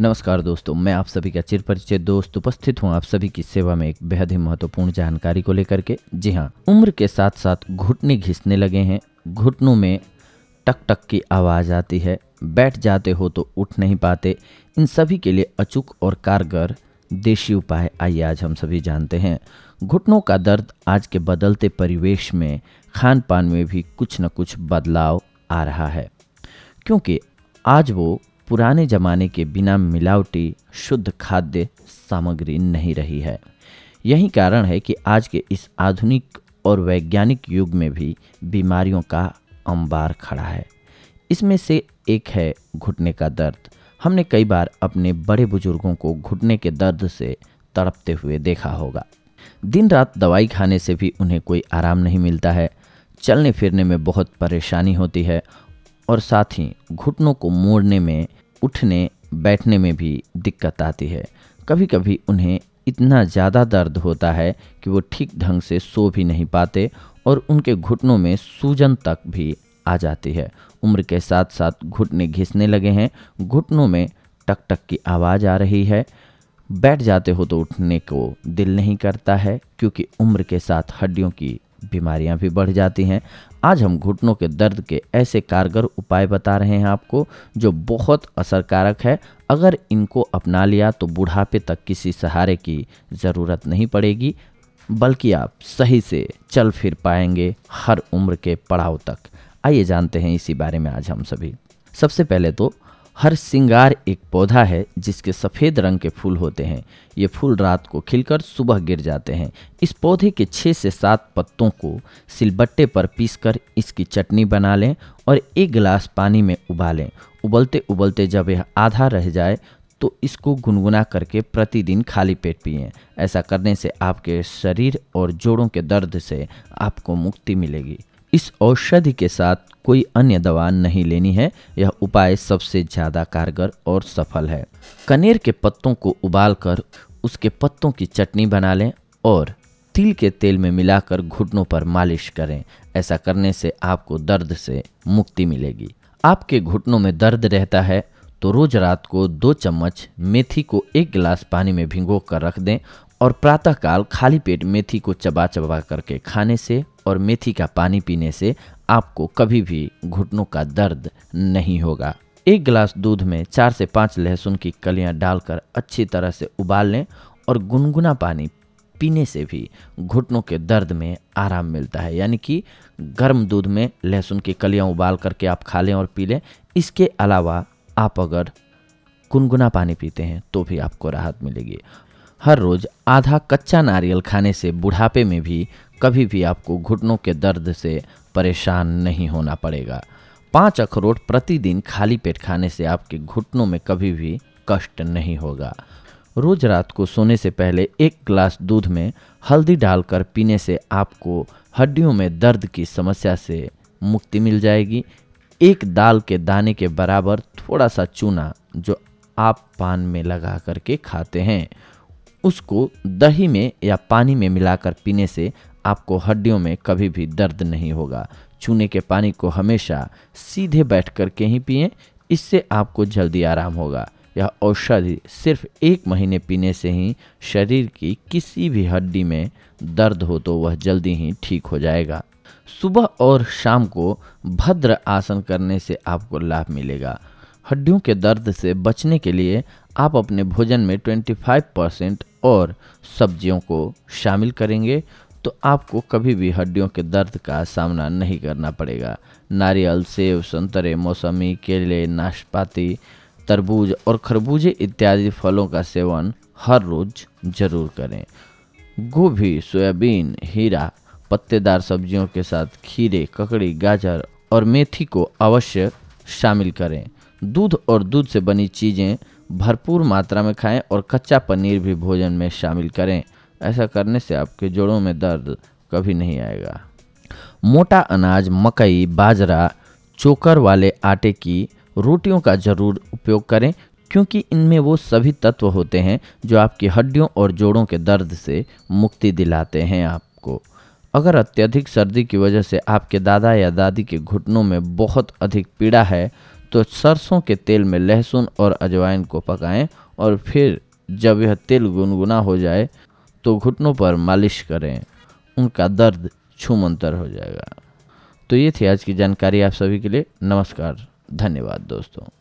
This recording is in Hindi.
नमस्कार दोस्तों मैं आप सभी का चिर परिचय दोस्त उपस्थित हूँ आप सभी की सेवा में एक बेहद ही महत्वपूर्ण जानकारी को लेकर के जी हाँ उम्र के साथ साथ घुटने घिसने लगे हैं घुटनों में टक टक की आवाज़ आती है बैठ जाते हो तो उठ नहीं पाते इन सभी के लिए अचूक और कारगर देशी उपाय आइए आज हम सभी जानते हैं घुटनों का दर्द आज के बदलते परिवेश में खान पान में भी कुछ न कुछ बदलाव आ रहा है क्योंकि आज वो पुराने जमाने के बिना मिलावटी शुद्ध खाद्य सामग्री नहीं रही है यही कारण है कि आज के इस आधुनिक और वैज्ञानिक युग में भी बीमारियों का अंबार खड़ा है इसमें से एक है घुटने का दर्द हमने कई बार अपने बड़े बुजुर्गों को घुटने के दर्द से तड़पते हुए देखा होगा दिन रात दवाई खाने से भी उन्हें कोई आराम नहीं मिलता है चलने फिरने में बहुत परेशानी होती है और साथ ही घुटनों को मोड़ने में उठने बैठने में भी दिक्कत आती है कभी कभी उन्हें इतना ज़्यादा दर्द होता है कि वो ठीक ढंग से सो भी नहीं पाते और उनके घुटनों में सूजन तक भी आ जाती है उम्र के साथ साथ घुटने घिसने लगे हैं घुटनों में टक टक की आवाज़ आ रही है बैठ जाते हो तो उठने को दिल नहीं करता है क्योंकि उम्र के साथ हड्डियों की बीमारियां भी बढ़ जाती हैं आज हम घुटनों के दर्द के ऐसे कारगर उपाय बता रहे हैं आपको जो बहुत असरकारक है अगर इनको अपना लिया तो बुढ़ापे तक किसी सहारे की ज़रूरत नहीं पड़ेगी बल्कि आप सही से चल फिर पाएंगे हर उम्र के पड़ाव तक आइए जानते हैं इसी बारे में आज हम सभी सबसे पहले तो हर सिंगार एक पौधा है जिसके सफ़ेद रंग के फूल होते हैं ये फूल रात को खिलकर सुबह गिर जाते हैं इस पौधे के छः से सात पत्तों को सिलबट्टे पर पीसकर इसकी चटनी बना लें और एक गिलास पानी में उबालें उबलते उबलते जब यह आधा रह जाए तो इसको गुनगुना करके प्रतिदिन खाली पेट पिए ऐसा करने से आपके शरीर और जोड़ों के दर्द से आपको मुक्ति मिलेगी इस औषधि के साथ कोई अन्य दवा नहीं लेनी है यह उपाय सबसे ज़्यादा कारगर और सफल है कनेर के पत्तों को उबालकर उसके पत्तों की चटनी बना लें और तिल के तेल में मिलाकर घुटनों पर मालिश करें ऐसा करने से आपको दर्द से मुक्ति मिलेगी आपके घुटनों में दर्द रहता है तो रोज रात को दो चम्मच मेथी को एक गिलास पानी में भिंगो कर रख दें और प्रातःकाल खाली पेट मेथी को चबा चबा करके खाने से और मेथी का पानी पीने से आपको कभी भी घुटनों का दर्द नहीं होगा एक गिलास दूध में चार से पाँच लहसुन की कलियाँ डालकर अच्छी तरह से उबाल लें और गुनगुना पानी पीने से भी घुटनों के दर्द में आराम मिलता है यानी कि गर्म दूध में लहसुन की कलियाँ उबाल करके आप खा लें और पी लें इसके अलावा आप अगर गुनगुना पानी पीते हैं तो भी आपको राहत मिलेगी हर रोज़ आधा कच्चा नारियल खाने से बुढ़ापे में भी कभी भी आपको घुटनों के दर्द से परेशान नहीं होना पड़ेगा पाँच अखरोट प्रतिदिन खाली पेट खाने से आपके घुटनों में कभी भी कष्ट नहीं होगा रोज रात को सोने से पहले एक ग्लास दूध में हल्दी डालकर पीने से आपको हड्डियों में दर्द की समस्या से मुक्ति मिल जाएगी एक दाल के दाने के बराबर थोड़ा सा चूना जो आप पान में लगा करके खाते हैं उसको दही में या पानी में मिलाकर पीने से आपको हड्डियों में कभी भी दर्द नहीं होगा चूने के पानी को हमेशा सीधे बैठ कर के ही पिए इससे आपको जल्दी आराम होगा यह औषधि सिर्फ एक महीने पीने से ही शरीर की किसी भी हड्डी में दर्द हो तो वह जल्दी ही ठीक हो जाएगा सुबह और शाम को भद्र आसन करने से आपको लाभ मिलेगा हड्डियों के दर्द से बचने के लिए आप अपने भोजन में 25 परसेंट और सब्जियों को शामिल करेंगे तो आपको कभी भी हड्डियों के दर्द का सामना नहीं करना पड़ेगा नारियल सेब संतरे मौसमी केले नाशपाती तरबूज और खरबूजे इत्यादि फलों का सेवन हर रोज जरूर करें गोभी सोयाबीन हीरा पत्तेदार सब्जियों के साथ खीरे ककड़ी गाजर और मेथी को अवश्य शामिल करें दूध और दूध से बनी चीज़ें भरपूर मात्रा में खाएं और कच्चा पनीर भी भोजन में शामिल करें ऐसा करने से आपके जोड़ों में दर्द कभी नहीं आएगा मोटा अनाज मकई बाजरा चोकर वाले आटे की रोटियों का ज़रूर उपयोग करें क्योंकि इनमें वो सभी तत्व होते हैं जो आपकी हड्डियों और जोड़ों के दर्द से मुक्ति दिलाते हैं आपको अगर अत्यधिक सर्दी की वजह से आपके दादा या दादी के घुटनों में बहुत अधिक पीड़ा है तो सरसों के तेल में लहसुन और अजवाइन को पकाएं और फिर जब यह तेल गुनगुना हो जाए तो घुटनों पर मालिश करें उनका दर्द छूमंतर हो जाएगा तो ये थी आज की जानकारी आप सभी के लिए नमस्कार धन्यवाद दोस्तों